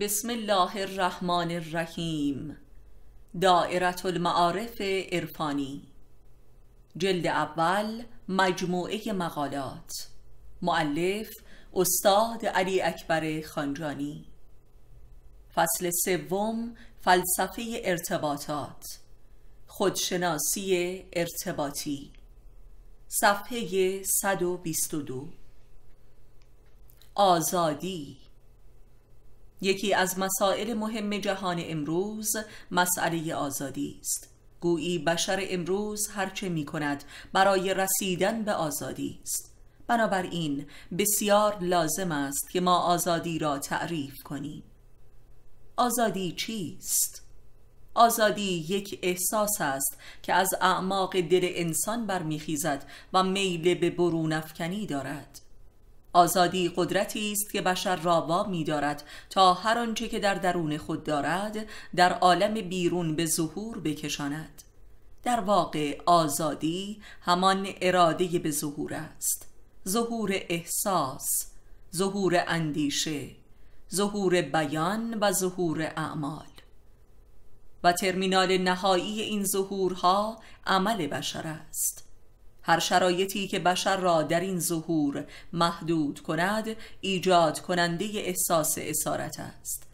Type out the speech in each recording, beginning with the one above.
بسم الله الرحمن الرحیم دائرت المعارف عرفانی جلد اول مجموعه مقالات معلف استاد علی اکبر خانجانی فصل سوم فلسفه ارتباطات خودشناسی ارتباطی صفحه 122 آزادی یکی از مسائل مهم جهان امروز مسئله آزادی است گویی بشر امروز هرچه می کند برای رسیدن به آزادی است بنابراین بسیار لازم است که ما آزادی را تعریف کنیم آزادی چیست؟ آزادی یک احساس است که از اعماق دل انسان برمیخیزد و میل به برون افکنی دارد آزادی قدرتی است که بشر را وا می‌دارد تا هر آنچه که در درون خود دارد در عالم بیرون به ظهور بکشاند در واقع آزادی همان اراده به ظهور است ظهور احساس ظهور اندیشه ظهور بیان و ظهور اعمال و ترمینال نهایی این ظهورها عمل بشر است هر شرایطی که بشر را در این ظهور محدود کند ایجاد کننده احساس اسارت است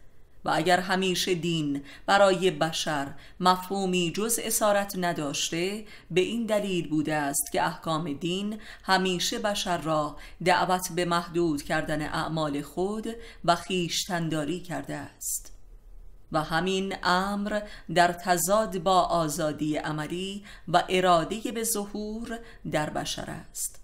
و اگر همیشه دین برای بشر مفهومی جز اسارت نداشته به این دلیل بوده است که احکام دین همیشه بشر را دعوت به محدود کردن اعمال خود و خیشتنداری کرده است و همین امر در تضاد با آزادی عملی و اراده به ظهور در بشر است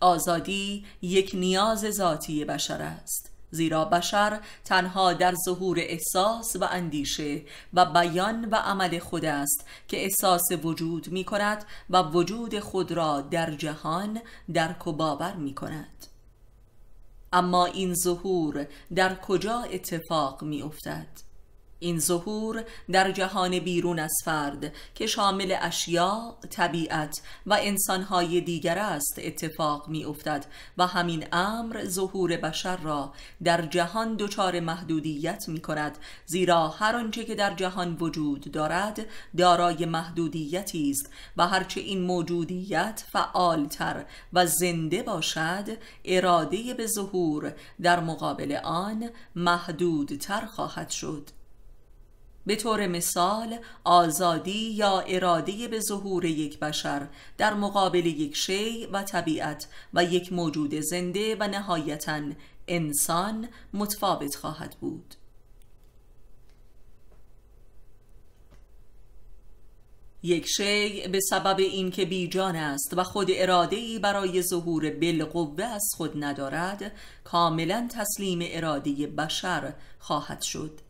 آزادی یک نیاز ذاتی بشر است زیرا بشر تنها در ظهور احساس و اندیشه و بیان و عمل خود است که احساس وجود می کند و وجود خود را در جهان در باور می کند اما این ظهور در کجا اتفاق می افتد؟ این ظهور در جهان بیرون از فرد که شامل اشیاء، طبیعت و انسانهای دیگر است اتفاق می افتد و همین امر ظهور بشر را در جهان دچار محدودیت می کند زیرا هر آنچه که در جهان وجود دارد دارای محدودیتی است و هرچه این موجودیت فعالتر و زنده باشد اراده به ظهور در مقابل آن محدودتر خواهد شد به طور مثال آزادی یا اراده به ظهور یک بشر در مقابل یک شی و طبیعت و یک موجود زنده و نهایتا انسان متفاوت خواهد بود یک شی به سبب اینکه بیجان است و خود اراده ای برای ظهور بالقوه از خود ندارد کاملا تسلیم اراده بشر خواهد شد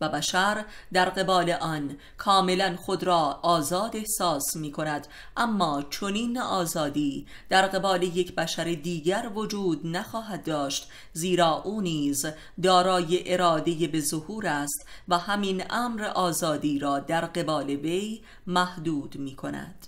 و بشر در قبال آن کاملا خود را آزاد احساس می کند اما چنین آزادی در قبال یک بشر دیگر وجود نخواهد داشت زیرا او نیز دارای اراده به ظهور است و همین امر آزادی را در قبال وی محدود می کند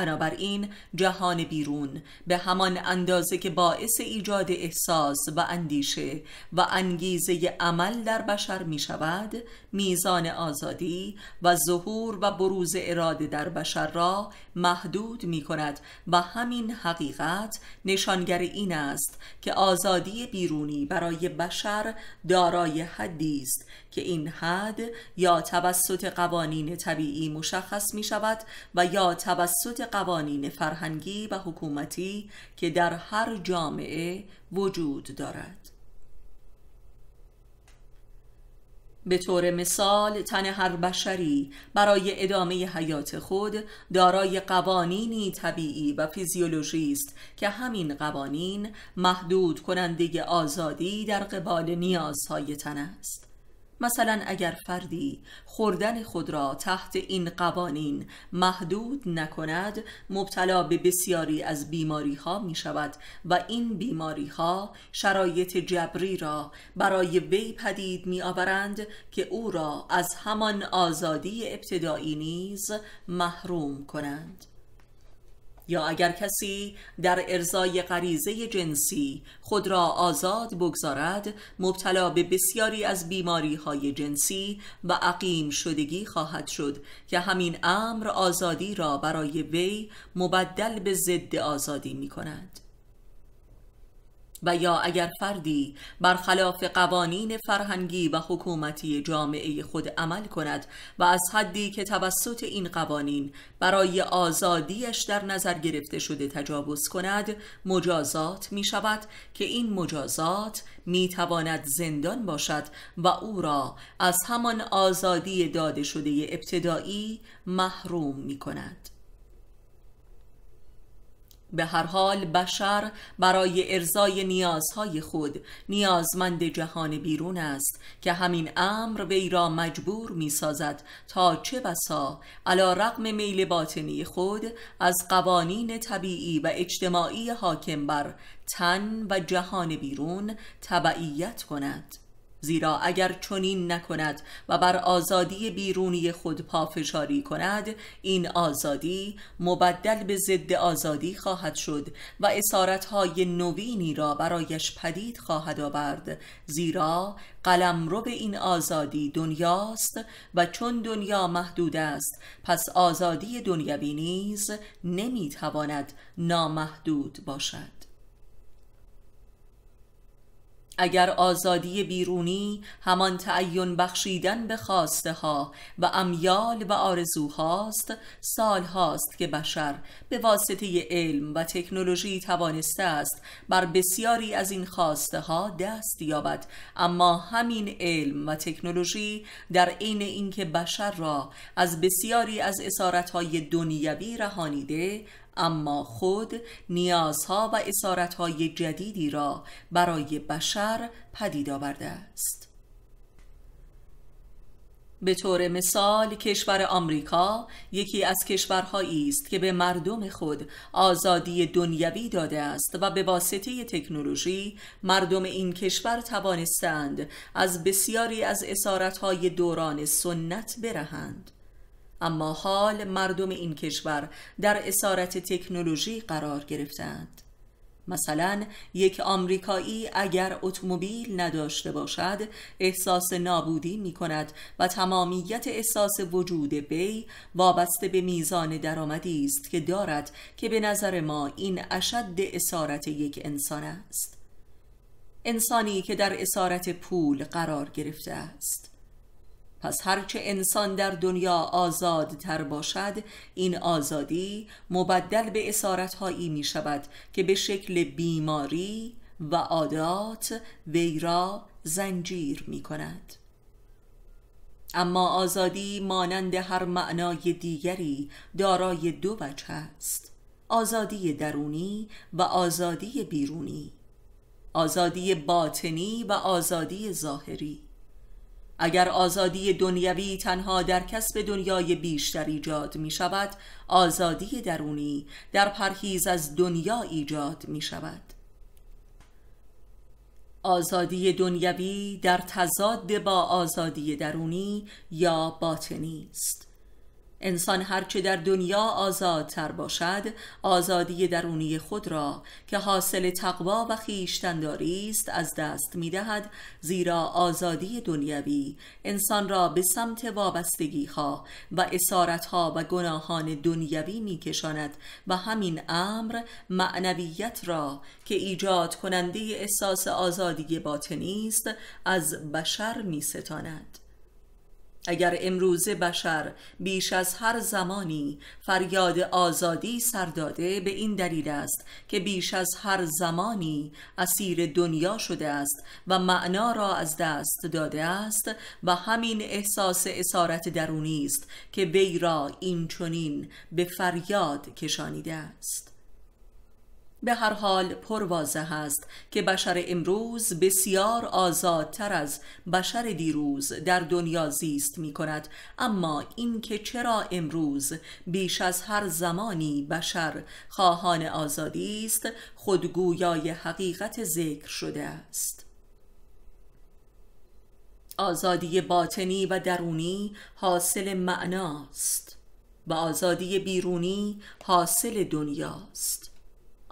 بنابراین جهان بیرون به همان اندازه که باعث ایجاد احساس و اندیشه و انگیزه عمل در بشر می شود میزان آزادی و ظهور و بروز اراده در بشر را محدود می کند و همین حقیقت نشانگر این است که آزادی بیرونی برای بشر دارای حدی است که این حد یا توسط قوانین طبیعی مشخص می شود و یا توسط قوانین فرهنگی و حکومتی که در هر جامعه وجود دارد به طور مثال تن هر بشری برای ادامه حیات خود دارای قوانینی طبیعی و فیزیولوژی است که همین قوانین محدود کننده آزادی در قبال نیازهای تن است مثلا اگر فردی خوردن خود را تحت این قوانین محدود نکند مبتلا به بسیاری از بیماری ها می شود و این بیماری ها شرایط جبری را برای وی پدید می آورند که او را از همان آزادی ابتدایی نیز محروم کنند یا اگر کسی در ارزای غریزه جنسی خود را آزاد بگذارد مبتلا به بسیاری از بیماری های جنسی و عقیم شدگی خواهد شد که همین امر آزادی را برای وی مبدل به ضد آزادی می کند و یا اگر فردی برخلاف قوانین فرهنگی و حکومتی جامعه خود عمل کند و از حدی که توسط این قوانین برای آزادیش در نظر گرفته شده تجاوز کند مجازات می شود که این مجازات می تواند زندان باشد و او را از همان آزادی داده شده ابتدایی محروم می کند به هر حال بشر برای ارزای نیازهای خود نیازمند جهان بیرون است که همین امر وی را مجبور می سازد تا چه بسا علا رقم میل باطنی خود از قوانین طبیعی و اجتماعی حاکم بر تن و جهان بیرون تبعیت کند زیرا اگر چنین نکند و بر آزادی بیرونی خود پافشاری کند این آزادی مبدل به ضد آزادی خواهد شد و های نوینی را برایش پدید خواهد آورد زیرا قلم رو به این آزادی دنیاست و چون دنیا محدود است پس آزادی دنیوی نیز نمیتواند نامحدود باشد اگر آزادی بیرونی همان تعین بخشیدن به خواسته ها و امیال و آرزوهاست سال هاست که بشر به واسطه علم و تکنولوژی توانسته است بر بسیاری از این خواسته ها دست یابد اما همین علم و تکنولوژی در عین اینکه بشر را از بسیاری از اسارت های دنیوی رهانیده اما خود نیازها و اسارتهای جدیدی را برای بشر پدید آورده است به طور مثال کشور آمریکا یکی از کشورهایی است که به مردم خود آزادی دنیوی داده است و به واسطه تکنولوژی مردم این کشور توانستند از بسیاری از اسارتهای دوران سنت برهند اما حال مردم این کشور در اسارت تکنولوژی قرار گرفتند مثلا یک آمریکایی اگر اتومبیل نداشته باشد احساس نابودی می کند و تمامیت احساس وجود بی وابسته به میزان درآمدی است که دارد که به نظر ما این اشد اسارت یک انسان است انسانی که در اسارت پول قرار گرفته است پس هرچه انسان در دنیا آزاد تر باشد این آزادی مبدل به هایی می شود که به شکل بیماری و عادات ویرا زنجیر می کند اما آزادی مانند هر معنای دیگری دارای دو وجه است آزادی درونی و آزادی بیرونی آزادی باطنی و آزادی ظاهری اگر آزادی دنیوی تنها در کسب دنیای بیشتر ایجاد می شود آزادی درونی در پرهیز از دنیا ایجاد می شود آزادی دنیوی در تضاد با آزادی درونی یا باطنی است انسان هرچه در دنیا آزادتر باشد آزادی درونی خود را که حاصل تقوا و خیشتنداری است از دست می دهد زیرا آزادی دنیوی انسان را به سمت وابستگی ها و اسارت و گناهان دنیوی می کشاند و همین امر معنویت را که ایجاد کننده احساس آزادی باطنی است از بشر می ستاند اگر امروزه بشر بیش از هر زمانی فریاد آزادی سرداده به این دلیل است که بیش از هر زمانی اسیر دنیا شده است و معنا را از دست داده است و همین احساس اسارت درونی است که وی را این چنین به فریاد کشانیده است به هر حال پروازه هست است که بشر امروز بسیار آزادتر از بشر دیروز در دنیا زیست می کند اما اینکه چرا امروز بیش از هر زمانی بشر خواهان آزادی است خودگویای حقیقت ذکر شده است آزادی باطنی و درونی حاصل معناست و آزادی بیرونی حاصل دنیاست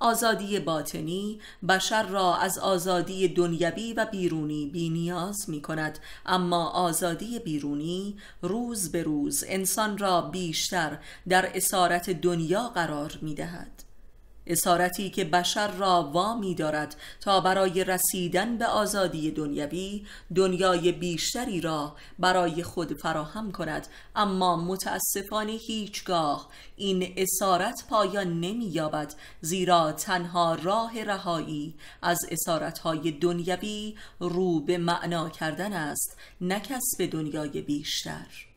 آزادی باطنی بشر را از آزادی دنیوی و بیرونی بینیاز می کند اما آزادی بیرونی روز به روز انسان را بیشتر در اسارت دنیا قرار می دهد. اسارتی که بشر را وامی دارد تا برای رسیدن به آزادی دنیوی دنیای بیشتری را برای خود فراهم کند اما متاسفانه هیچگاه این اسارت پایان نمییابد زیرا تنها راه رهایی از اسارتهای دنیوی رو به معنا کردن است نه کسب دنیای بیشتر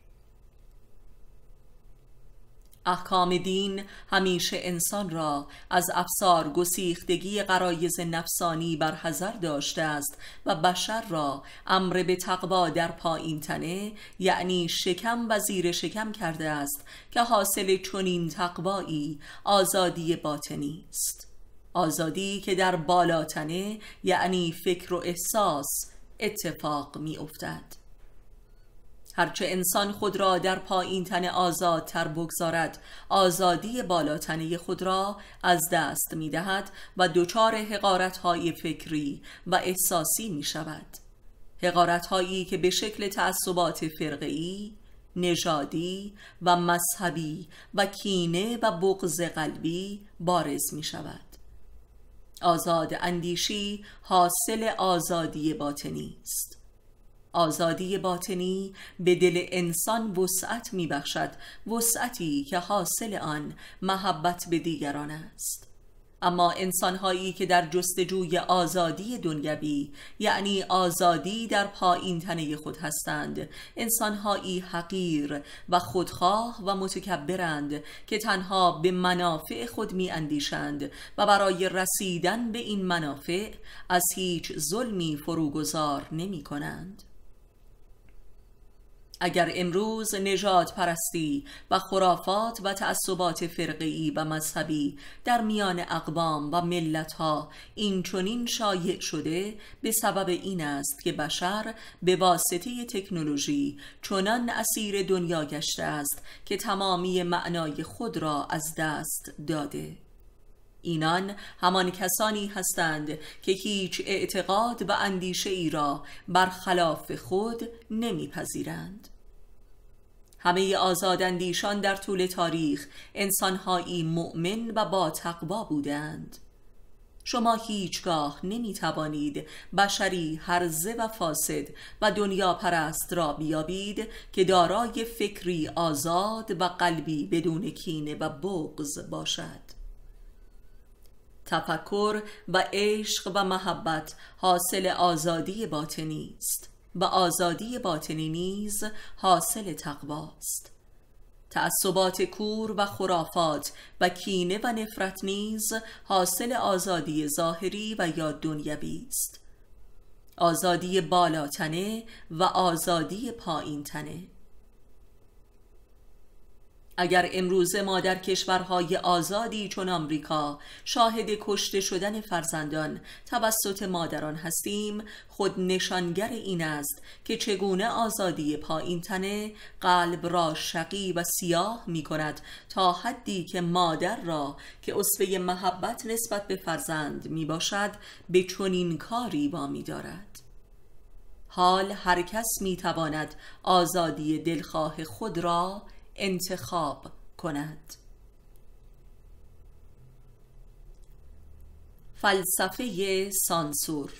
احکام دین همیشه انسان را از افسار گسیختگی قرایز نفسانی بر داشته است و بشر را امر به تقوا در پایین تنه یعنی شکم و زیر شکم کرده است که حاصل چنین تقوایی آزادی باطنی است آزادی که در بالاتنه یعنی فکر و احساس اتفاق می افتد. هرچه انسان خود را در پایین تن تر بگذارد آزادی بالاتنه خود را از دست می دهد و دچار حقارت های فکری و احساسی می شود حقارت هایی که به شکل تعصبات فرقی، نژادی و مذهبی و کینه و بغض قلبی بارز می شود آزاد اندیشی حاصل آزادی باطنی است آزادی باطنی به دل انسان وسعت میبخشد وسعتی که حاصل آن محبت به دیگران است اما انسانهایی که در جستجوی آزادی دنیوی یعنی آزادی در پایین تنه خود هستند انسانهایی حقیر و خودخواه و متکبرند که تنها به منافع خود می اندیشند و برای رسیدن به این منافع از هیچ ظلمی فروگذار نمی کنند اگر امروز نجات پرستی و خرافات و تعصبات فرقی و مذهبی در میان اقوام و ها این چونین شایع شده به سبب این است که بشر به واسطه تکنولوژی چنان اسیر دنیا گشته است که تمامی معنای خود را از دست داده اینان همان کسانی هستند که هیچ اعتقاد و اندیشه ای را برخلاف خود نمیپذیرند. همه آزاداندیشان در طول تاریخ انسانهایی مؤمن و با تقوا بودند شما هیچگاه نمی توانید بشری هرزه و فاسد و دنیا پرست را بیابید که دارای فکری آزاد و قلبی بدون کینه و بغز باشد تفکر و عشق و محبت حاصل آزادی باطنی است و آزادی باطنی نیز حاصل تقواست تعصبات کور و خرافات و کینه و نفرت نیز حاصل آزادی ظاهری و یا دنیوی است آزادی بالاتنه و آزادی پایینتنه اگر امروزه ما در کشورهای آزادی چون آمریکا شاهد کشته شدن فرزندان توسط مادران هستیم خود نشانگر این است که چگونه آزادی پایین تنه قلب را شقی و سیاه می کند تا حدی که مادر را که اصفه محبت نسبت به فرزند می باشد به چنین کاری می دارد حال هر کس می تواند آزادی دلخواه خود را انتخاب کند فلسفه سانسور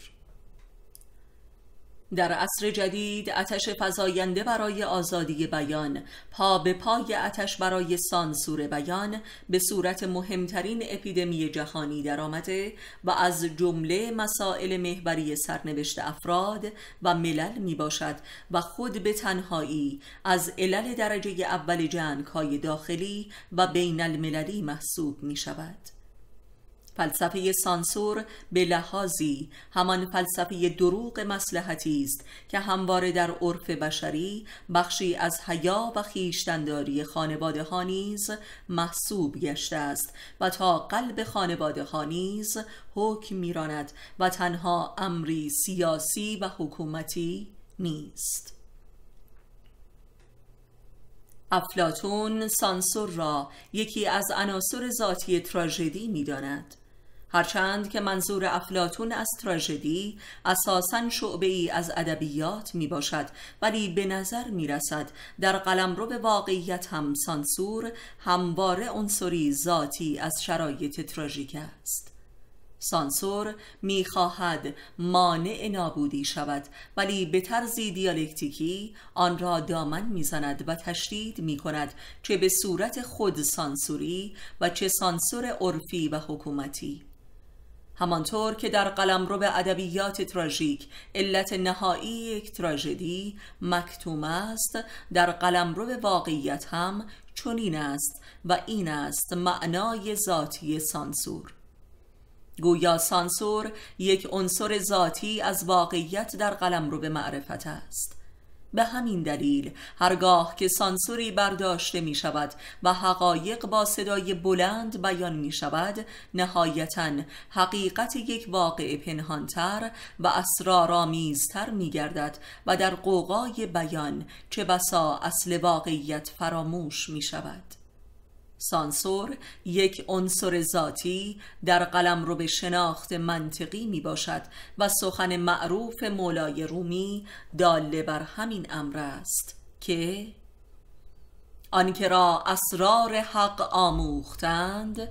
در عصر جدید اتش فزاینده برای آزادی بیان پا به پای اتش برای سانسور بیان به صورت مهمترین اپیدمی جهانی درآمده و از جمله مسائل محوری سرنوشت افراد و ملل می باشد و خود به تنهایی از علل درجه اول جنگ های داخلی و بین المللی محسوب می شود. فلسفه سانسور به لحاظی همان فلسفه دروغ مسلحتی است که همواره در عرف بشری بخشی از حیا و خیشتنداری خانواده ها نیز محسوب گشته است و تا قلب خانواده ها نیز حکم میراند و تنها امری سیاسی و حکومتی نیست افلاتون سانسور را یکی از عناصر ذاتی تراژدی میداند هرچند که منظور افلاتون از تراژدی اساسا شعبه ای از ادبیات می باشد ولی به نظر می رسد در به واقعیت هم سانسور همواره عنصری ذاتی از شرایط تراژیک است سانسور میخواهد مانع نابودی شود ولی به طرزی دیالکتیکی آن را دامن میزند و تشدید می کند چه به صورت خود سانسوری و چه سانسور عرفی و حکومتی همانطور که در رو به ادبیات تراژیک علت نهایی یک تراژدی مکتوم است در به واقعیت هم چنین است و این است معنای ذاتی سانسور گویا سانسور یک عنصر ذاتی از واقعیت در به معرفت است به همین دلیل هرگاه که سانسوری برداشته می شود و حقایق با صدای بلند بیان می شود نهایتا حقیقت یک واقع پنهانتر و اسرارآمیزتر می گردد و در قوقای بیان چه بسا اصل واقعیت فراموش می شود سانسور یک عنصر ذاتی در قلم رو به شناخت منطقی می باشد و سخن معروف مولای رومی داله بر همین امر است که آنکه را اسرار حق آموختند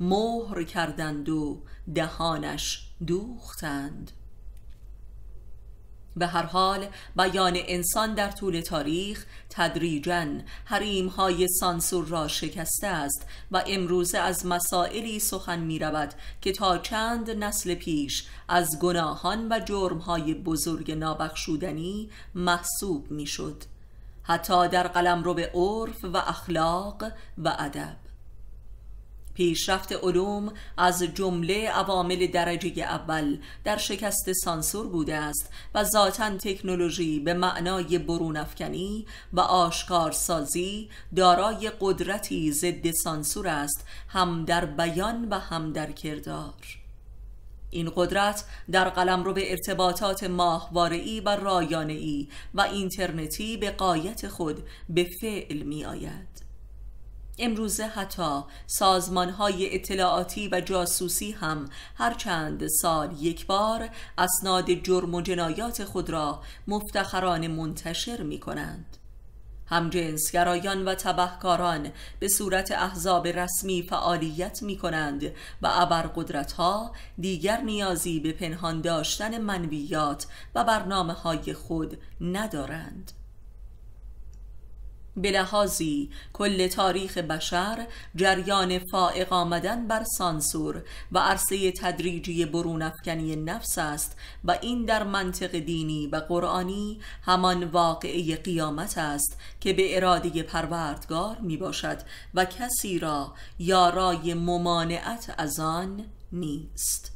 مهر کردند و دهانش دوختند به هر حال بیان انسان در طول تاریخ تدریجا های سانسور را شکسته است و امروزه از مسائلی سخن می رود که تا چند نسل پیش از گناهان و های بزرگ نابخشودنی محسوب می شد. حتی در قلم رو به عرف و اخلاق و ادب پیشرفت علوم از جمله عوامل درجه اول در شکست سانسور بوده است و ذاتا تکنولوژی به معنای برونافکنی و آشکارسازی دارای قدرتی ضد سانسور است هم در بیان و هم در کردار این قدرت در قلم رو به ارتباطات ماهواره‌ای و رایانه‌ای و اینترنتی به قایت خود به فعل می آید. امروزه حتی سازمان های اطلاعاتی و جاسوسی هم هر چند سال یک بار اسناد جرم و جنایات خود را مفتخران منتشر می کنند. همجنسگرایان و تبهکاران به صورت احزاب رسمی فعالیت می کنند و عبرقدرت ها دیگر نیازی به پنهان داشتن منویات و برنامه های خود ندارند. به کل تاریخ بشر جریان فائق آمدن بر سانسور و عرصه تدریجی برون افکنی نفس است و این در منطق دینی و قرآنی همان واقعه قیامت است که به اراده پروردگار می باشد و کسی را یارای ممانعت از آن نیست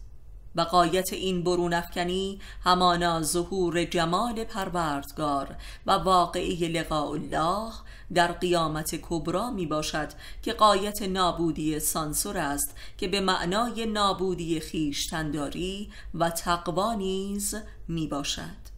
و قایت این برونفکنی همانا ظهور جمال پروردگار و واقعی لقاء الله در قیامت کبرا می باشد که قایت نابودی سانسور است که به معنای نابودی خیشتنداری و تقوا نیز می باشد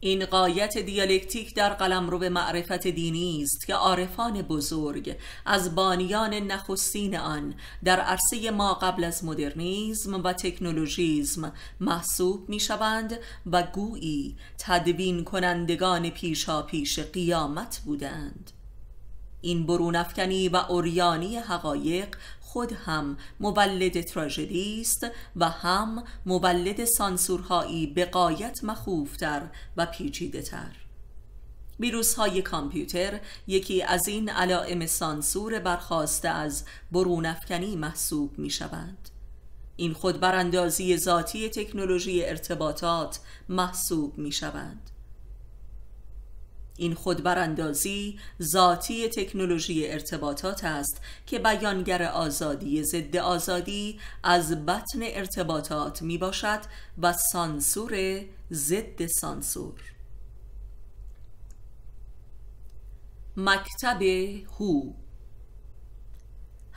این قایت دیالکتیک در قلمرو معرفت دینی است که عارفان بزرگ از بانیان نخستین آن در عرصه ما قبل از مدرنیزم و تکنولوژیزم محسوب می شوند و گویی تدوین کنندگان پیشا پیش قیامت بودند این برونفکنی و اوریانی حقایق خود هم مولد تراژدی است و هم مولد سانسورهایی به قایت مخوفتر و پیچیده تر ویروس های کامپیوتر یکی از این علائم سانسور برخواسته از برونافکنی محسوب می شوند. این خود براندازی ذاتی تکنولوژی ارتباطات محسوب می شوند. این خودبراندازی ذاتی تکنولوژی ارتباطات است که بیانگر آزادی ضد آزادی از بطن ارتباطات می باشد و سانسور ضد سانسور مکتب هو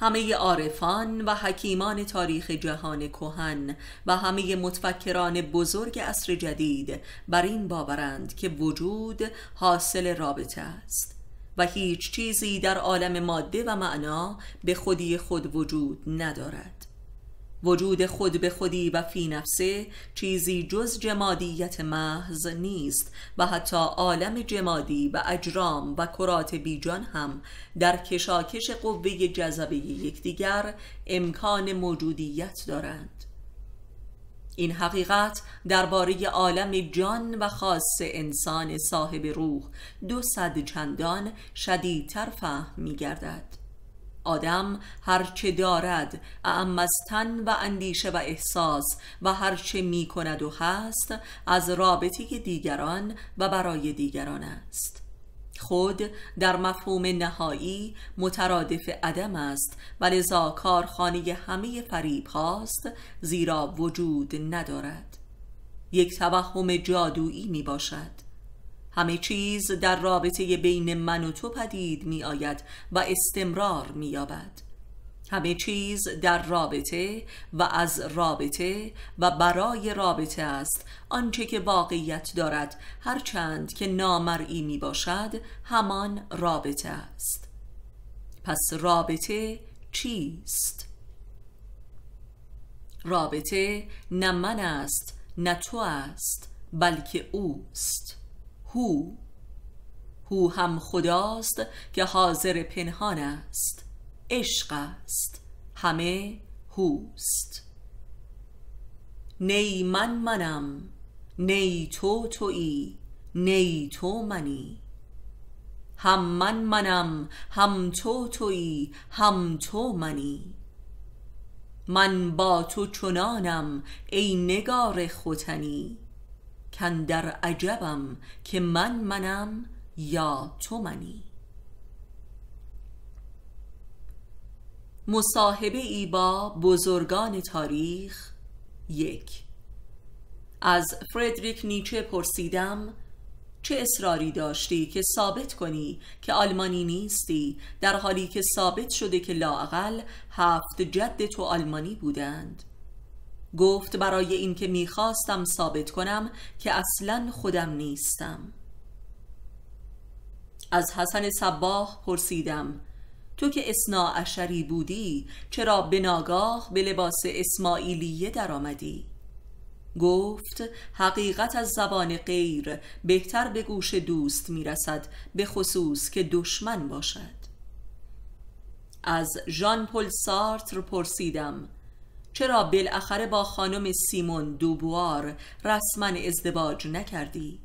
همه عارفان و حکیمان تاریخ جهان کهن و همه متفکران بزرگ عصر جدید بر این باورند که وجود حاصل رابطه است و هیچ چیزی در عالم ماده و معنا به خودی خود وجود ندارد وجود خود به خودی و فی نفسه چیزی جز جمادیت محض نیست و حتی عالم جمادی و اجرام و کرات بیجان هم در کشاکش قوه جذبه یکدیگر امکان موجودیت دارند این حقیقت درباره عالم جان و خاص انسان صاحب روح دو صد چندان شدیدتر فهم می گردد. آدم هرچه دارد اعم از تن و اندیشه و احساس و هرچه می کند و هست از رابطه دیگران و برای دیگران است خود در مفهوم نهایی مترادف عدم است و لذا کارخانه همه فریب هاست زیرا وجود ندارد یک توهم جادویی می باشد همه چیز در رابطه بین من و تو پدید می آید و استمرار می آبد همه چیز در رابطه و از رابطه و برای رابطه است آنچه که واقعیت دارد هرچند که نامرئی می باشد همان رابطه است پس رابطه چیست؟ رابطه نه من است نه تو است بلکه اوست هو هو هم خداست که حاضر پنهان است عشق است همه هوست نی من منم نی تو توی، نی تو منی هم من منم هم تو توی، هم تو منی من با تو چنانم ای نگار خوتنی کندر عجبم که من منم یا تو منی مصاحبه ای با بزرگان تاریخ یک از فردریک نیچه پرسیدم چه اصراری داشتی که ثابت کنی که آلمانی نیستی در حالی که ثابت شده که لاقل هفت جد تو آلمانی بودند گفت برای اینکه میخواستم ثابت کنم که اصلا خودم نیستم از حسن صباه پرسیدم تو که اسنا اشری بودی چرا به ناگاه به لباس اسماعیلیه درآمدی گفت حقیقت از زبان غیر بهتر به گوش دوست میرسد به خصوص که دشمن باشد از ژان پل سارتر پرسیدم چرا بالاخره با خانم سیمون دوبوار رسما ازدواج نکردی؟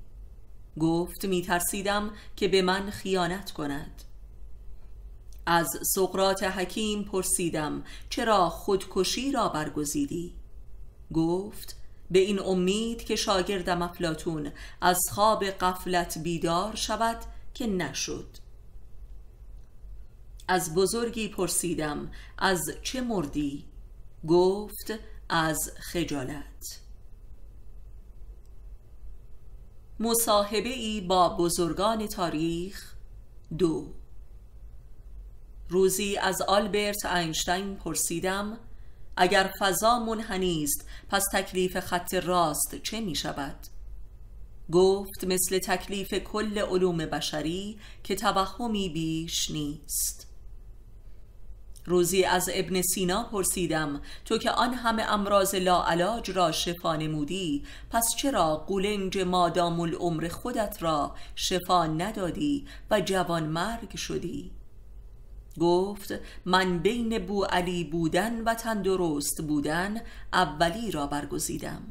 گفت میترسیدم که به من خیانت کند از سقرات حکیم پرسیدم چرا خودکشی را برگزیدی؟ گفت به این امید که شاگردم افلاتون از خواب قفلت بیدار شود که نشد از بزرگی پرسیدم از چه مردی؟ گفت از خجالت مصاحبه ای با بزرگان تاریخ دو روزی از آلبرت اینشتین پرسیدم اگر فضا منحنی است پس تکلیف خط راست چه می شود؟ گفت مثل تکلیف کل علوم بشری که توهمی بیش نیست روزی از ابن سینا پرسیدم تو که آن همه امراض لاعلاج را شفا نمودی پس چرا قولنج مادام العمر خودت را شفا ندادی و جوان مرگ شدی؟ گفت من بین بو علی بودن و تندرست بودن اولی را برگزیدم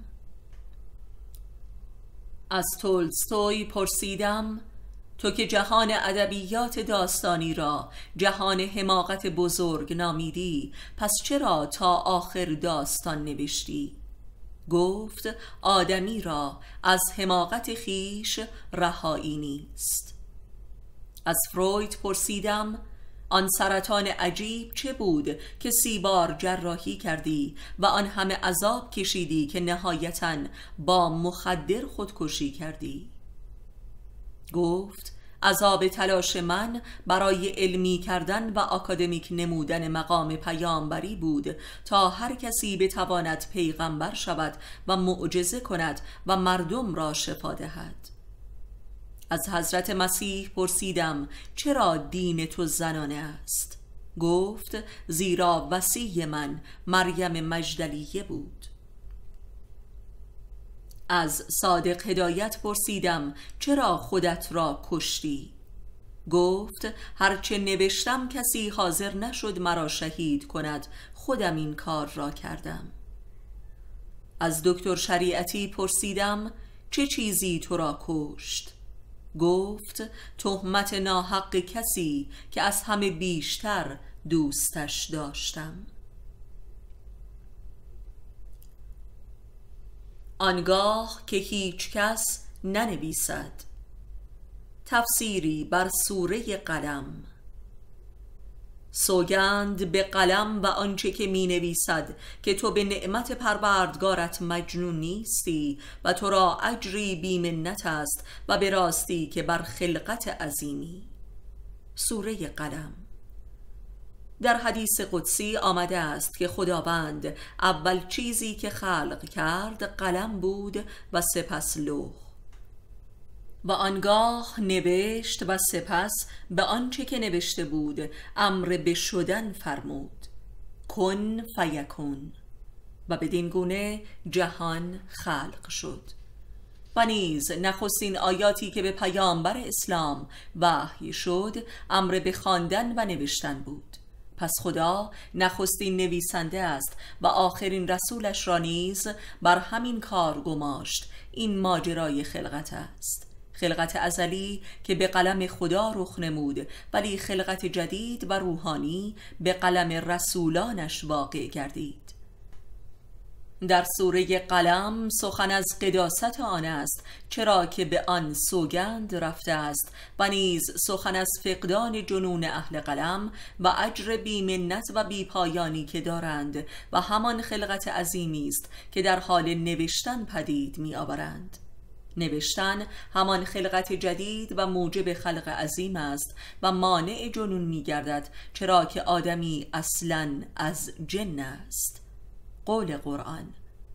از تولستوی پرسیدم تو که جهان ادبیات داستانی را جهان حماقت بزرگ نامیدی پس چرا تا آخر داستان نوشتی گفت آدمی را از حماقت خیش رهایی نیست از فروید پرسیدم آن سرطان عجیب چه بود که سی بار جراحی کردی و آن همه عذاب کشیدی که نهایتا با مخدر خودکشی کردی گفت عذاب تلاش من برای علمی کردن و آکادمیک نمودن مقام پیامبری بود تا هر کسی بتواند پیغمبر شود و معجزه کند و مردم را شفا دهد از حضرت مسیح پرسیدم چرا دین تو زنانه است گفت زیرا وسیع من مریم مجدلیه بود از صادق هدایت پرسیدم چرا خودت را کشتی گفت هرچه نوشتم کسی حاضر نشد مرا شهید کند خودم این کار را کردم از دکتر شریعتی پرسیدم چه چیزی تو را کشت گفت تهمت ناحق کسی که از همه بیشتر دوستش داشتم آنگاه که هیچ کس ننویسد تفسیری بر سوره قلم سوگند به قلم و آنچه که می نویسد که تو به نعمت پروردگارت مجنون نیستی و تو را اجری بیمنت است و به راستی که بر خلقت عظیمی سوره قلم در حدیث قدسی آمده است که خداوند اول چیزی که خلق کرد قلم بود و سپس لوح و آنگاه نوشت و سپس به آنچه که نوشته بود امر به شدن فرمود کن فیکون و بدین گونه جهان خلق شد و نیز نخستین آیاتی که به پیامبر اسلام وحی شد امر به خواندن و نوشتن بود پس خدا نخستین نویسنده است و آخرین رسولش را نیز بر همین کار گماشت این ماجرای خلقت است خلقت ازلی که به قلم خدا رخ نمود ولی خلقت جدید و روحانی به قلم رسولانش واقع گردید در سوره قلم سخن از قداست آن است چرا که به آن سوگند رفته است و نیز سخن از فقدان جنون اهل قلم و اجر بیمنت و بیپایانی که دارند و همان خلقت عظیمی است که در حال نوشتن پدید می آورند. نوشتن همان خلقت جدید و موجب خلق عظیم است و مانع جنون می گردد چرا که آدمی اصلا از جن است قول قرآن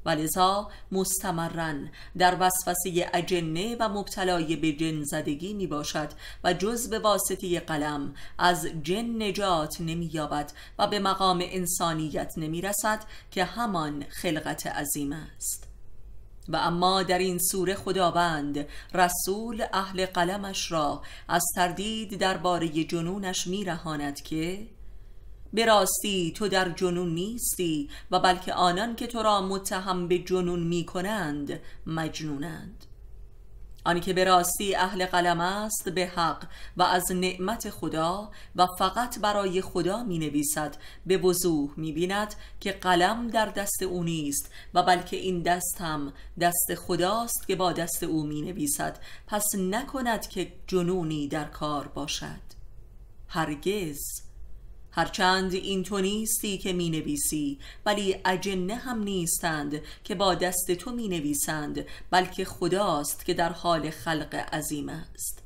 و لذا مستمرا در وسوسه اجنه و مبتلای به جن زدگی می باشد و جز به واسطه قلم از جن نجات نمی یابد و به مقام انسانیت نمی رسد که همان خلقت عظیم است و اما در این سوره خداوند رسول اهل قلمش را از تردید درباره جنونش می رهاند که به راستی تو در جنون نیستی و بلکه آنان که تو را متهم به جنون می کنند مجنونند آنی که به راستی اهل قلم است به حق و از نعمت خدا و فقط برای خدا می نویسد به وضوح می بیند که قلم در دست او نیست و بلکه این دست هم دست خداست که با دست او می نویسد پس نکند که جنونی در کار باشد هرگز هرچند این تو نیستی که می نویسی ولی اجنه هم نیستند که با دست تو می نویسند بلکه خداست که در حال خلق عظیم است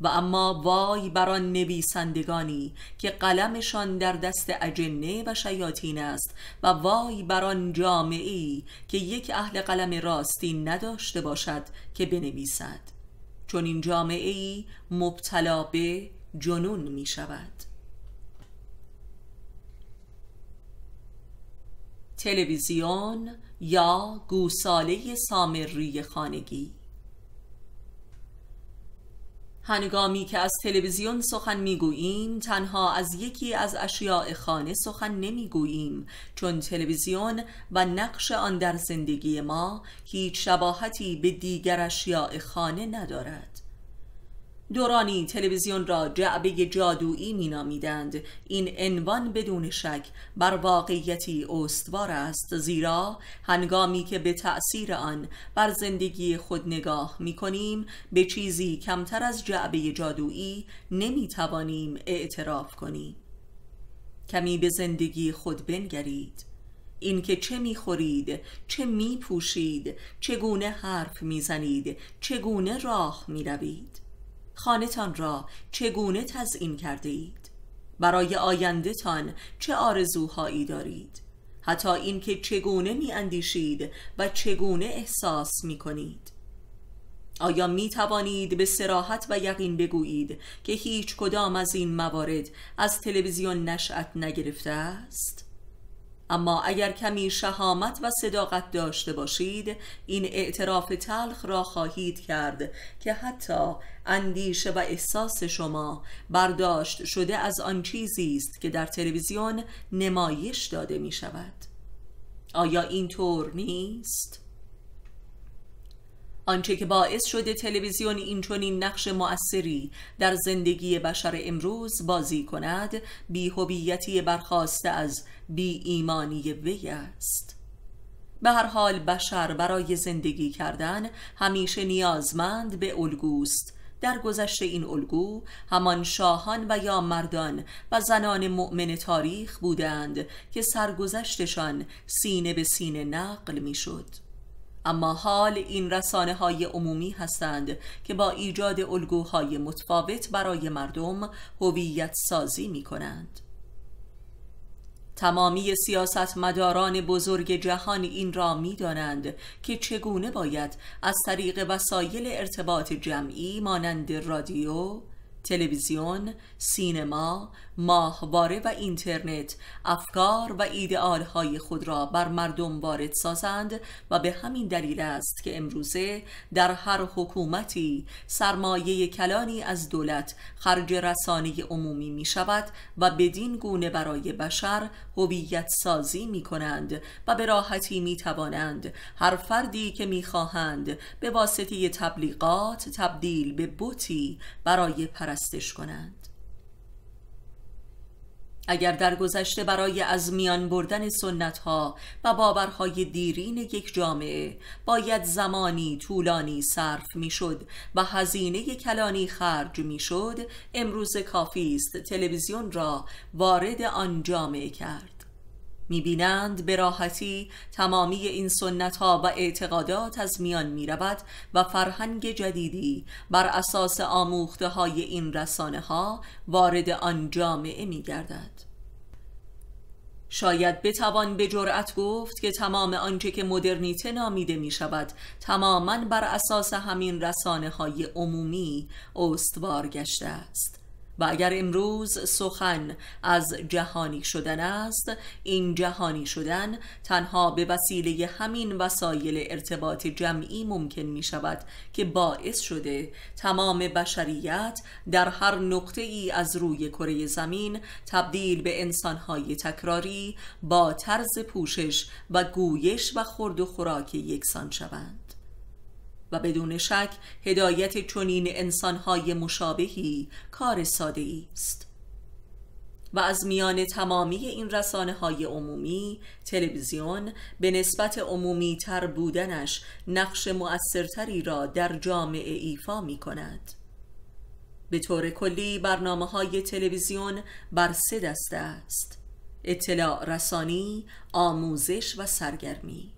و اما وای بران نویسندگانی که قلمشان در دست اجنه و شیاطین است و وای بر آن جامعی که یک اهل قلم راستی نداشته باشد که بنویسد چون این جامعه ای مبتلا به جنون می شود تلویزیون یا گوساله سامری خانگی هنگامی که از تلویزیون سخن میگوییم تنها از یکی از اشیاء خانه سخن نمیگوییم چون تلویزیون و نقش آن در زندگی ما هیچ شباهتی به دیگر اشیاء خانه ندارد دورانی تلویزیون را جعبه جادویی مینامیدند این عنوان بدون شک بر واقعیتی استوار است زیرا هنگامی که به تأثیر آن بر زندگی خود نگاه میکنیم به چیزی کمتر از جعبه جادویی نمیتوانیم اعتراف کنیم کمی به زندگی خود بنگرید اینکه چه میخورید چه میپوشید چگونه حرف میزنید چگونه راه میروید خانهتان را چگونه تزئین کرده اید برای آیندهتان چه آرزوهایی دارید حتی اینکه چگونه می اندیشید و چگونه احساس می کنید آیا می توانید به سراحت و یقین بگویید که هیچ کدام از این موارد از تلویزیون نشأت نگرفته است؟ اما اگر کمی شهامت و صداقت داشته باشید این اعتراف تلخ را خواهید کرد که حتی اندیشه و احساس شما برداشت شده از آن چیزی است که در تلویزیون نمایش داده می شود آیا طور نیست؟ آنچه که باعث شده تلویزیون این چنین نقش مؤثری در زندگی بشر امروز بازی کند بیهویتی برخواسته از بی ایمانی وی است به هر حال بشر برای زندگی کردن همیشه نیازمند به الگوست در گذشته این الگو همان شاهان و یا مردان و زنان مؤمن تاریخ بودند که سرگذشتشان سینه به سینه نقل میشد. اما حال این رسانه های عمومی هستند که با ایجاد الگوهای متفاوت برای مردم هویت سازی می کنند. تمامی سیاستمداران بزرگ جهان این را می دانند که چگونه باید از طریق وسایل ارتباط جمعی مانند رادیو، تلویزیون، سینما ماهواره و اینترنت افکار و های خود را بر مردم وارد سازند و به همین دلیل است که امروزه در هر حکومتی سرمایه کلانی از دولت خرج رسانه عمومی می شود و بدین گونه برای بشر هویت سازی می کنند و به راحتی می توانند هر فردی که می خواهند به واسطه تبلیغات تبدیل به بوتی برای پرستش کنند اگر در گذشته برای از میان بردن سنت ها و باورهای دیرین یک جامعه باید زمانی طولانی صرف میشد و هزینه کلانی خرج میشد امروز کافی است تلویزیون را وارد آن جامعه کرد میبینند به راحتی تمامی این سنت ها و اعتقادات از میان رود و فرهنگ جدیدی بر اساس آموخته های این رسانه ها وارد آن جامعه گردد. شاید بتوان به جرأت گفت که تمام آنچه که مدرنیته نامیده می شود تماما بر اساس همین رسانه های عمومی استوار گشته است و اگر امروز سخن از جهانی شدن است این جهانی شدن تنها به وسیله همین وسایل ارتباط جمعی ممکن می شود که باعث شده تمام بشریت در هر نقطه ای از روی کره زمین تبدیل به انسانهای تکراری با طرز پوشش و گویش و خورد و خوراک یکسان شوند و بدون شک هدایت چنین انسانهای مشابهی کار ساده است و از میان تمامی این رسانه های عمومی تلویزیون به نسبت عمومی تر بودنش نقش مؤثرتری را در جامعه ایفا می کند به طور کلی برنامه های تلویزیون بر سه دسته است اطلاع رسانی، آموزش و سرگرمی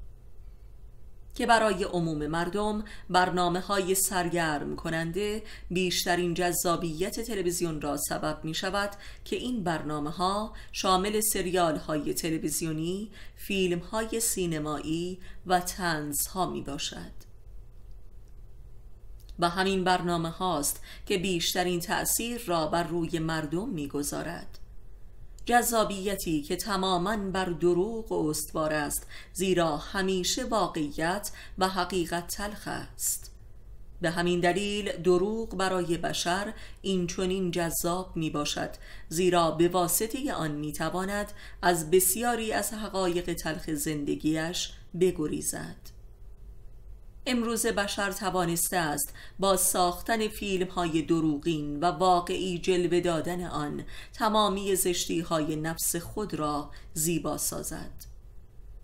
که برای عموم مردم برنامه های سرگرم کننده بیشترین جذابیت تلویزیون را سبب می شود که این برنامه ها شامل سریال های تلویزیونی، فیلم های سینمایی و تنز ها می باشد. و همین برنامه هاست که بیشترین تأثیر را بر روی مردم میگذارد. جذابیتی که تماما بر دروغ استوار است زیرا همیشه واقعیت و حقیقت تلخ است به همین دلیل دروغ برای بشر این جذاب می باشد زیرا به واسطه آن می تواند از بسیاری از حقایق تلخ زندگیش بگریزد امروز بشر توانسته است با ساختن فیلم های دروغین و واقعی جلوه دادن آن تمامی زشتی های نفس خود را زیبا سازد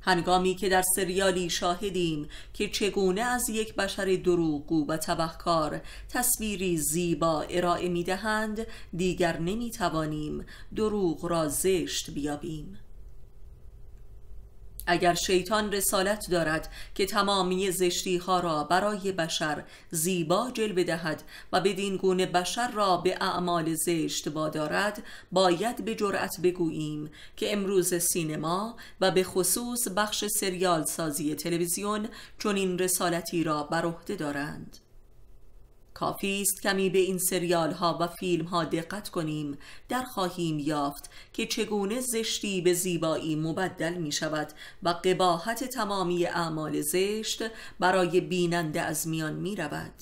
هنگامی که در سریالی شاهدیم که چگونه از یک بشر دروغگو و تبهکار تصویری زیبا ارائه می دهند دیگر نمی توانیم دروغ را زشت بیابیم اگر شیطان رسالت دارد که تمامی زشتی ها را برای بشر زیبا جلوه دهد و بدین گونه بشر را به اعمال زشت وادارد باید به جرأت بگوییم که امروز سینما و به خصوص بخش سریال سازی تلویزیون این رسالتی را بر عهده دارند کافی است کمی به این سریال ها و فیلم ها دقت کنیم در خواهیم یافت که چگونه زشتی به زیبایی مبدل می شود و قباحت تمامی اعمال زشت برای بیننده از میان می رود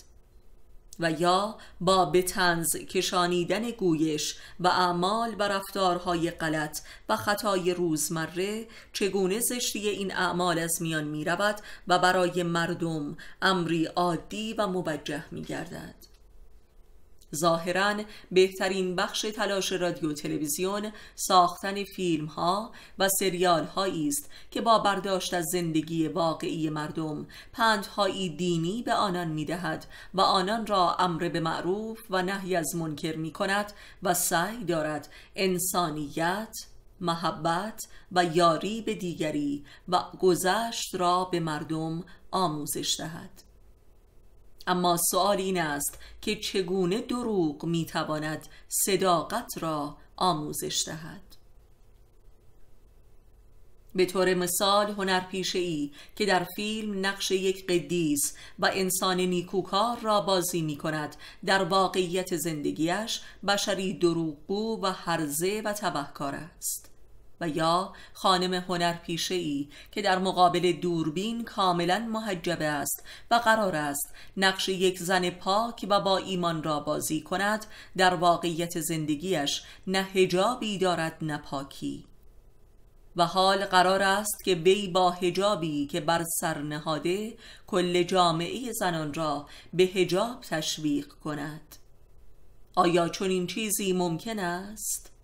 و یا با بتنز کشانیدن گویش و اعمال و رفتارهای غلط و خطای روزمره چگونه زشتی این اعمال از میان می رود و برای مردم امری عادی و موجه می گردد. ظاهرا بهترین بخش تلاش رادیو تلویزیون ساختن فیلم ها و سریال هایی است که با برداشت از زندگی واقعی مردم پندهایی دینی به آنان می دهد و آنان را امر به معروف و نهی از منکر می کند و سعی دارد انسانیت، محبت و یاری به دیگری و گذشت را به مردم آموزش دهد. اما سؤال این است که چگونه دروغ میتواند صداقت را آموزش دهد به طور مثال هنرپیشه ای که در فیلم نقش یک قدیس و انسان نیکوکار را بازی می کند در واقعیت زندگیش بشری دروغگو و حرزه و تبهکار است و یا خانم هنرپیشه ای که در مقابل دوربین کاملا محجبه است و قرار است نقش یک زن پاک و با ایمان را بازی کند در واقعیت زندگیش نه هجابی دارد نه پاکی و حال قرار است که بی با هجابی که بر سر نهاده کل جامعه زنان را به هجاب تشویق کند آیا این چیزی ممکن است؟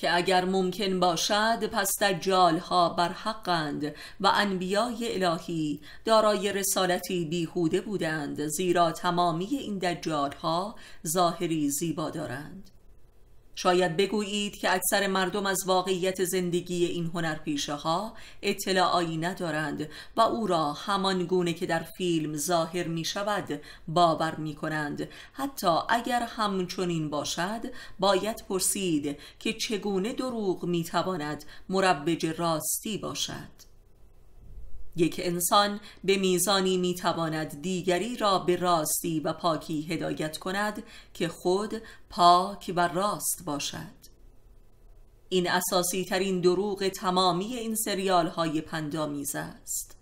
که اگر ممکن باشد پس دجال ها بر و انبیای الهی دارای رسالتی بیهوده بودند زیرا تمامی این دجال ها ظاهری زیبا دارند شاید بگویید که اکثر مردم از واقعیت زندگی این هنرپیشه ها اطلاعی ندارند و او را همان گونه که در فیلم ظاهر می شود باور می کنند حتی اگر همچنین باشد باید پرسید که چگونه دروغ می تواند مربج راستی باشد یک انسان به میزانی میتواند دیگری را به راستی و پاکی هدایت کند که خود پاک و راست باشد این اساسی ترین دروغ تمامی این سریال های پندامیز است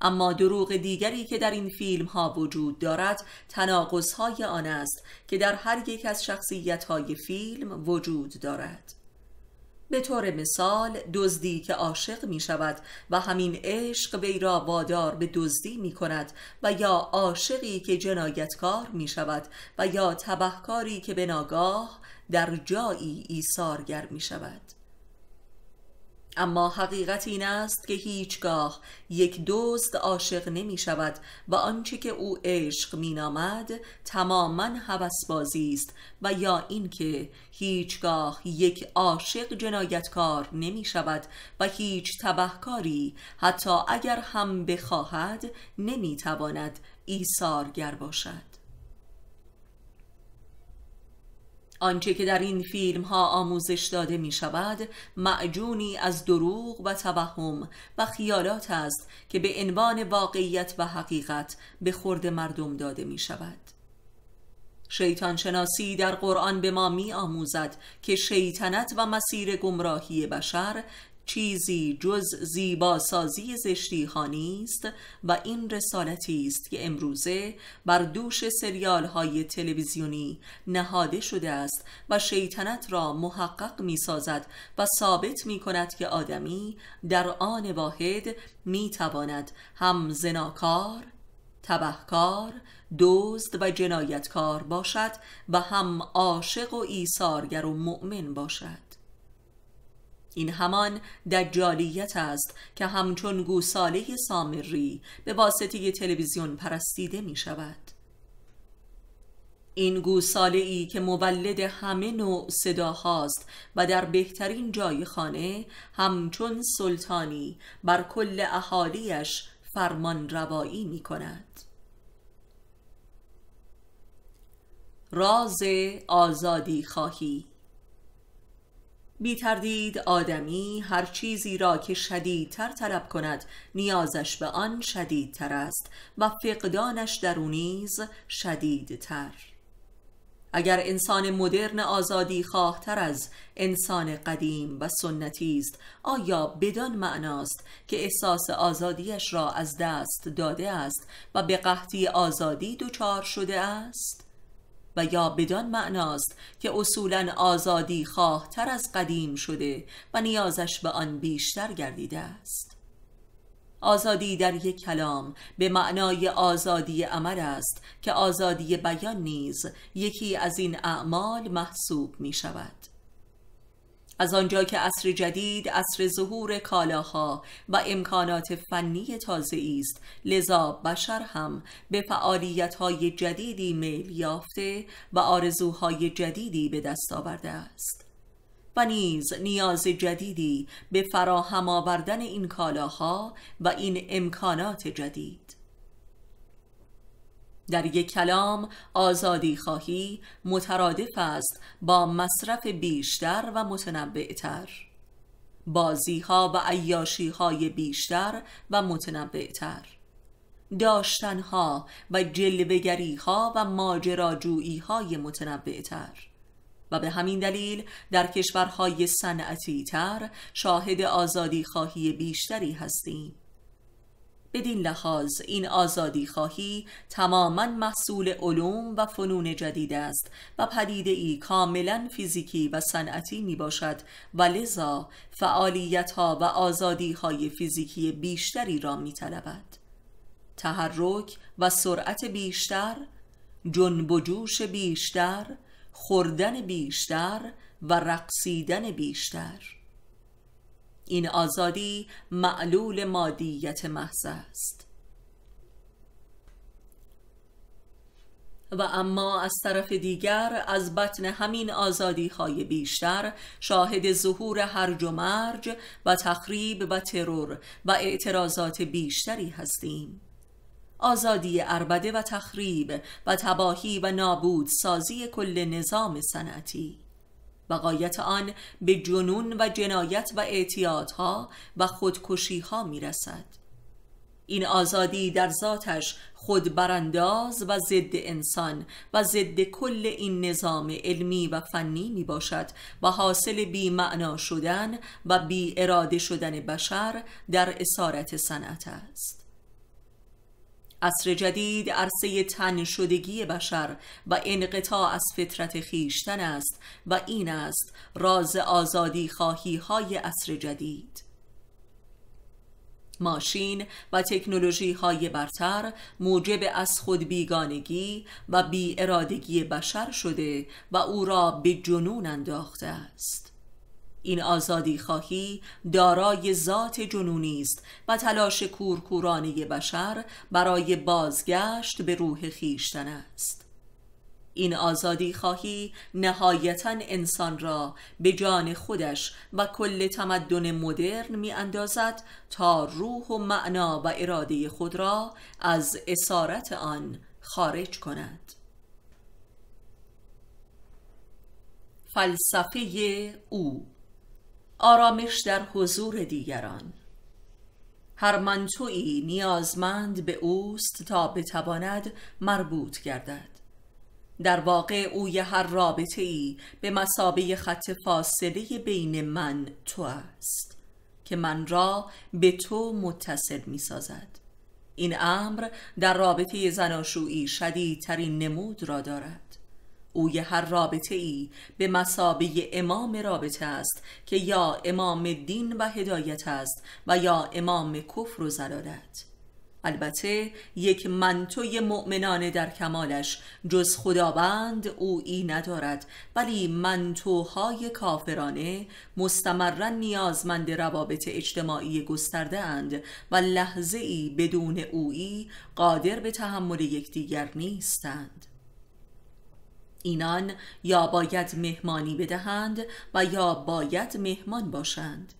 اما دروغ دیگری که در این فیلم ها وجود دارد تناقض های آن است که در هر یک از شخصیت های فیلم وجود دارد به طور مثال دزدی که عاشق می شود و همین عشق وی را وادار به دزدی می کند و یا عاشقی که جنایتکار می شود و یا تبهکاری که به ناگاه در جایی ایثارگر می شود اما حقیقت این است که هیچگاه یک دوست عاشق نمی شود و آنچه که او عشق می نامد تماما هوسبازی است و یا اینکه هیچگاه یک عاشق جنایتکار نمی شود و هیچ تبهکاری حتی اگر هم بخواهد نمی تواند ایثارگر باشد آنچه که در این فیلم ها آموزش داده می شود معجونی از دروغ و توهم و خیالات است که به عنوان واقعیت و حقیقت به خورد مردم داده می شود شیطان شناسی در قرآن به ما می آموزد که شیطنت و مسیر گمراهی بشر چیزی جز زشتی ها نیست و این رسالتی است که امروزه بر دوش سریال های تلویزیونی نهاده شده است و شیطنت را محقق می سازد و ثابت می کند که آدمی در آن واحد می تواند هم زناکار تبهکار دزد و جنایتکار باشد و هم عاشق و ایثارگر و مؤمن باشد این همان دجالیت است که همچون گوساله سامری به واسطه تلویزیون پرستیده می شود. این گوساله ای که مولد همه نوع هاست و در بهترین جای خانه همچون سلطانی بر کل اهالیش فرمان روایی می کند. راز آزادی خواهی بی تردید آدمی هر چیزی را که شدیدتر طلب کند نیازش به آن شدیدتر است و فقدانش در او نیز شدیدتر اگر انسان مدرن آزادی خواهتر از انسان قدیم و سنتی است آیا بدان معناست که احساس آزادیش را از دست داده است و به قحطی آزادی دچار شده است و یا بدان معناست که اصولا آزادی خواه تر از قدیم شده و نیازش به آن بیشتر گردیده است آزادی در یک کلام به معنای آزادی عمل است که آزادی بیان نیز یکی از این اعمال محسوب می شود از آنجا که عصر جدید عصر ظهور کالاها و امکانات فنی تازه است لذا بشر هم به های جدیدی میل یافته و آرزوهای جدیدی به دست آورده است و نیز نیاز جدیدی به فراهم آوردن این کالاها و این امکانات جدید در یک کلام آزادی خواهی مترادف است با مصرف بیشتر و متنوعتر بازی ها و عیاشی های بیشتر و متنوعتر داشتن ها و جلوگری ها و ماجراجویی های متنوعتر و به همین دلیل در کشورهای صنعتی تر شاهد آزادی خواهی بیشتری هستیم بدین لحاظ این آزادی خواهی تماما محصول علوم و فنون جدید است و پدیده ای کاملا فیزیکی و صنعتی می باشد و لذا فعالیت ها و آزادی های فیزیکی بیشتری را می تحرک و سرعت بیشتر، جنب و جوش بیشتر، خوردن بیشتر و رقصیدن بیشتر این آزادی معلول مادیت محض است و اما از طرف دیگر از بطن همین آزادی های بیشتر شاهد ظهور هرج و مرج و تخریب و ترور و اعتراضات بیشتری هستیم آزادی اربده و تخریب و تباهی و نابود سازی کل نظام صنعتی و قایت آن به جنون و جنایت و اعتیادها و خودکشیها می رسد. این آزادی در ذاتش خود برانداز و ضد انسان و ضد کل این نظام علمی و فنی می باشد و حاصل بی معنا شدن و بی اراده شدن بشر در اسارت صنعت است. عصر جدید عرصه تن شدگی بشر و انقطاع از فطرت خیشتن است و این است راز آزادی خواهی های عصر جدید ماشین و تکنولوژی های برتر موجب از خود بیگانگی و بی ارادگی بشر شده و او را به جنون انداخته است این آزادی خواهی دارای ذات جنونی است و تلاش کورکورانه بشر برای بازگشت به روح خیشتن است این آزادی خواهی نهایتا انسان را به جان خودش و کل تمدن مدرن می اندازد تا روح و معنا و اراده خود را از اسارت آن خارج کند فلسفه او آرامش در حضور دیگران هر منطوعی نیازمند به اوست تا بتواند مربوط گردد در واقع اوی هر رابطه ای به مسابه خط فاصله بین من تو است که من را به تو متصل می سازد این امر در رابطه زناشویی شدیدترین نمود را دارد اوی هر رابطه ای به مسابه امام رابطه است که یا امام دین و هدایت است و یا امام کفر و زلالت البته یک منتوی مؤمنان در کمالش جز خداوند او ندارد ولی منتوهای کافرانه مستمرا نیازمند روابط اجتماعی گسترده اند و لحظه ای بدون اویی قادر به تحمل یکدیگر نیستند اینان یا باید مهمانی بدهند و یا باید مهمان باشند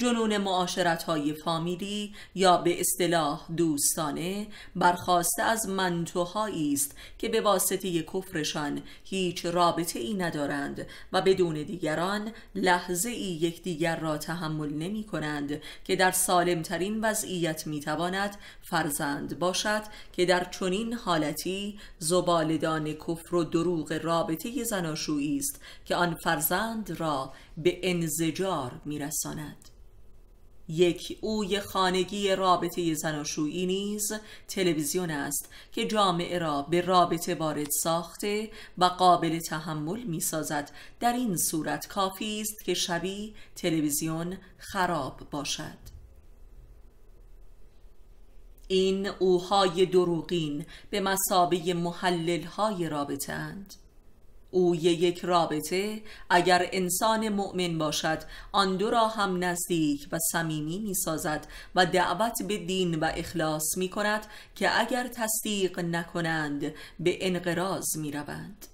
جنون معاشرت های فامیلی یا به اصطلاح دوستانه برخواسته از منتوهایی است که به واسطه کفرشان هیچ رابطه ای ندارند و بدون دیگران لحظه ای یکدیگر را تحمل نمی کنند که در سالمترین وضعیت می تواند فرزند باشد که در چنین حالتی زبالدان کفر و دروغ رابطه زناشویی است که آن فرزند را به انزجار رساند. یک اوی خانگی رابطه زناشویی نیز تلویزیون است که جامعه را به رابطه وارد ساخته و قابل تحمل می سازد در این صورت کافی است که شبی تلویزیون خراب باشد این اوهای دروغین به مسابه محلل های رابطه اند. او یک رابطه اگر انسان مؤمن باشد آن دو را هم نزدیک و صمیمی می سازد و دعوت به دین و اخلاص می کند که اگر تصدیق نکنند به انقراض می روند.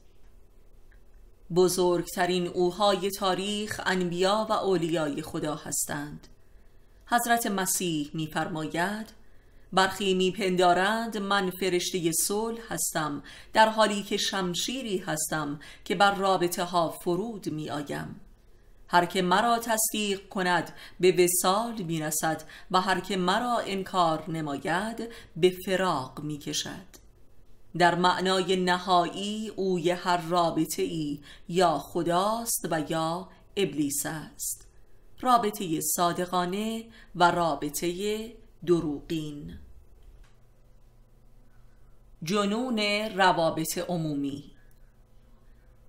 بزرگترین اوهای تاریخ انبیا و اولیای خدا هستند حضرت مسیح میفرماید برخی میپندارند من فرشته صلح هستم در حالی که شمشیری هستم که بر رابطه ها فرود میآیم هر که مرا تصدیق کند به وسال میرسد و هر که مرا انکار نماید به فراق میکشد در معنای نهایی اوی هر رابطه ای یا خداست و یا ابلیس است رابطه صادقانه و رابطه دروغین جنون روابط عمومی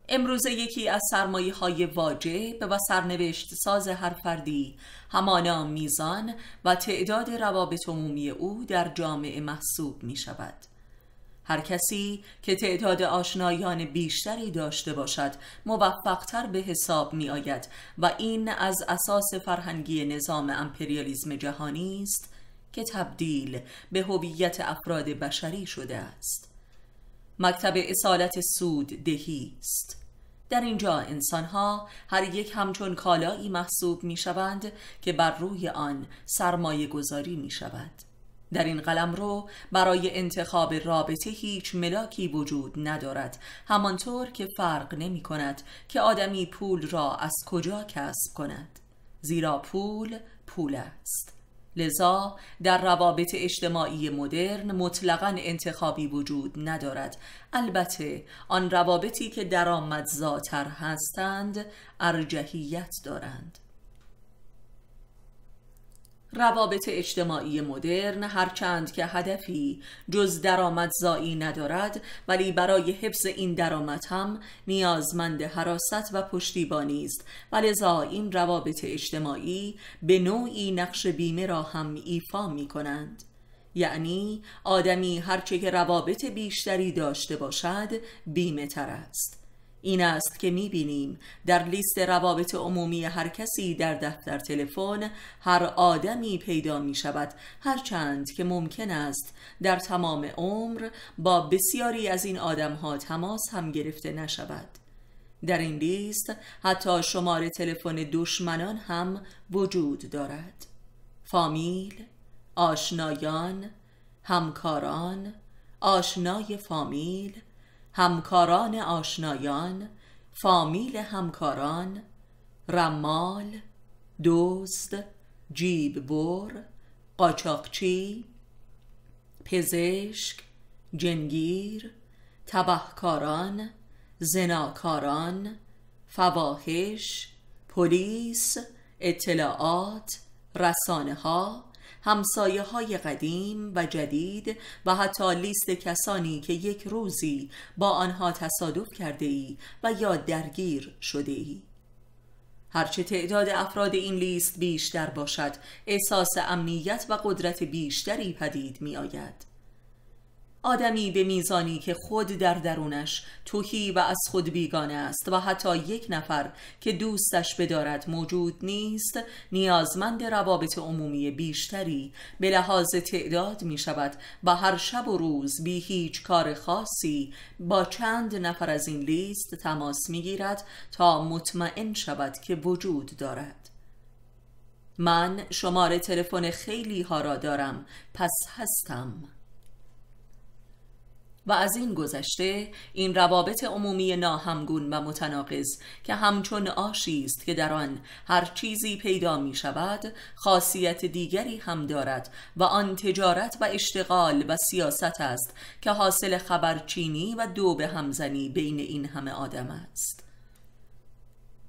امروزه یکی از سرمایه های واجب و سرنوشت ساز هر فردی همانا میزان و تعداد روابط عمومی او در جامعه محسوب می شود هر کسی که تعداد آشنایان بیشتری داشته باشد موفقتر به حساب می آید و این از اساس فرهنگی نظام امپریالیزم جهانی است که تبدیل به هویت افراد بشری شده است مکتب اصالت سود دهی است در اینجا انسانها هر یک همچون کالایی محسوب می شوند که بر روی آن سرمایه گذاری می شود در این قلم رو برای انتخاب رابطه هیچ ملاکی وجود ندارد همانطور که فرق نمی کند که آدمی پول را از کجا کسب کند زیرا پول پول است لذا در روابط اجتماعی مدرن مطلقا انتخابی وجود ندارد البته آن روابطی که درآمدزاتر هستند ارجحیت دارند روابط اجتماعی مدرن هرچند که هدفی جز درآمدزایی ندارد ولی برای حفظ این درآمد هم نیازمند حراست و پشتیبانی است و لذا این روابط اجتماعی به نوعی نقش بیمه را هم ایفا می کنند یعنی آدمی هرچه که روابط بیشتری داشته باشد بیمه تر است این است که می بینیم در لیست روابط عمومی هر کسی در دفتر تلفن هر آدمی پیدا می شود هرچند که ممکن است در تمام عمر با بسیاری از این آدم ها تماس هم گرفته نشود در این لیست حتی شماره تلفن دشمنان هم وجود دارد فامیل آشنایان همکاران آشنای فامیل همکاران آشنایان فامیل همکاران رمال دوست، جیب بر قاچاقچی پزشک جنگیر تبهکاران زناکاران فواحش پلیس اطلاعات رسانه ها همسایه های قدیم و جدید و حتی لیست کسانی که یک روزی با آنها تصادف کرده ای و یا درگیر شده ای هرچه تعداد افراد این لیست بیشتر باشد احساس امنیت و قدرت بیشتری پدید می آید آدمی به میزانی که خود در درونش توهی و از خود بیگانه است و حتی یک نفر که دوستش بدارد موجود نیست نیازمند روابط عمومی بیشتری به لحاظ تعداد می شود و هر شب و روز بی هیچ کار خاصی با چند نفر از این لیست تماس می گیرد تا مطمئن شود که وجود دارد من شماره تلفن خیلی ها را دارم پس هستم و از این گذشته این روابط عمومی ناهمگون و متناقض که همچون آشی است که در آن هر چیزی پیدا می شود خاصیت دیگری هم دارد و آن تجارت و اشتغال و سیاست است که حاصل خبرچینی و دو به همزنی بین این همه آدم است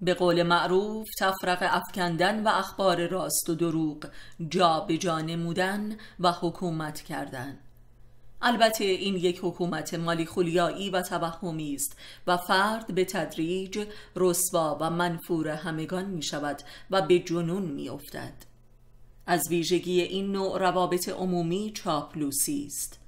به قول معروف تفرق افکندن و اخبار راست و دروغ جا به جا نمودن و حکومت کردن البته این یک حکومت مالی خولیایی و توهمی است و فرد به تدریج رسوا و منفور همگان می شود و به جنون می افتد. از ویژگی این نوع روابط عمومی چاپلوسی است.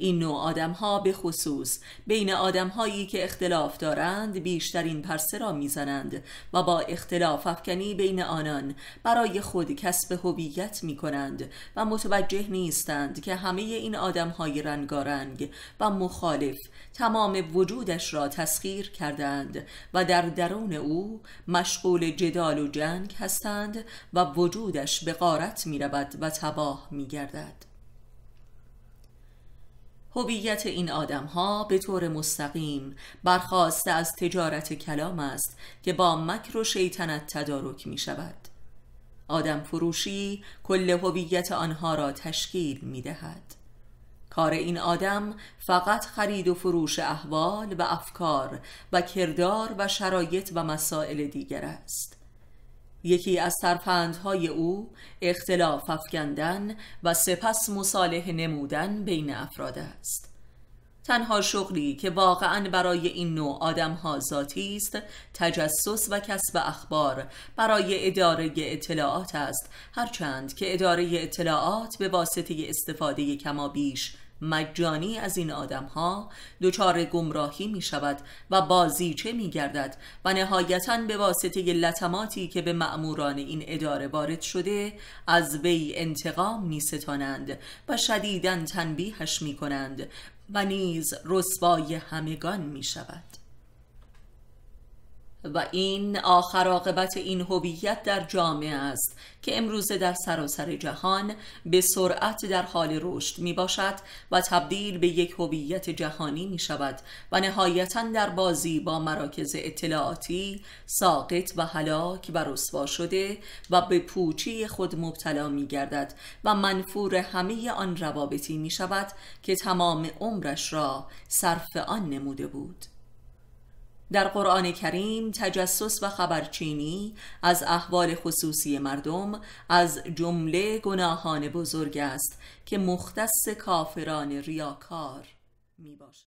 این نوع آدم ها به خصوص بین آدم هایی که اختلاف دارند بیشترین پرسه را میزنند و با اختلاف افکنی بین آنان برای خود کسب هویت می کنند و متوجه نیستند که همه این آدم های رنگارنگ و مخالف تمام وجودش را تسخیر کردند و در درون او مشغول جدال و جنگ هستند و وجودش به غارت می رود و تباه می گردد. هویت این آدم ها به طور مستقیم برخواسته از تجارت کلام است که با مکر و شیطنت تدارک می شود آدم فروشی کل هویت آنها را تشکیل می دهد کار این آدم فقط خرید و فروش احوال و افکار و کردار و شرایط و مسائل دیگر است یکی از ترفندهای او اختلاف افکندن و سپس مصالح نمودن بین افراد است تنها شغلی که واقعا برای این نوع آدمها ذاتی است تجسس و کسب اخبار برای اداره اطلاعات است هرچند که اداره اطلاعات به واسطه استفاده کمابیش. بیش مجانی از این آدم ها دچار گمراهی می شود و بازیچه می گردد و نهایتا به واسطه لطماتی که به مأموران این اداره وارد شده از وی انتقام می ستانند و شدیدن تنبیهش می کنند و نیز رسوای همگان می شود و این آخر عاقبت این هویت در جامعه است که امروزه در سراسر جهان به سرعت در حال رشد می باشد و تبدیل به یک هویت جهانی می شود و نهایتا در بازی با مراکز اطلاعاتی ساقط و حلاک و رسوا شده و به پوچی خود مبتلا می گردد و منفور همه آن روابطی می شود که تمام عمرش را صرف آن نموده بود در قرآن کریم تجسس و خبرچینی از احوال خصوصی مردم از جمله گناهان بزرگ است که مختص کافران ریاکار می باشد.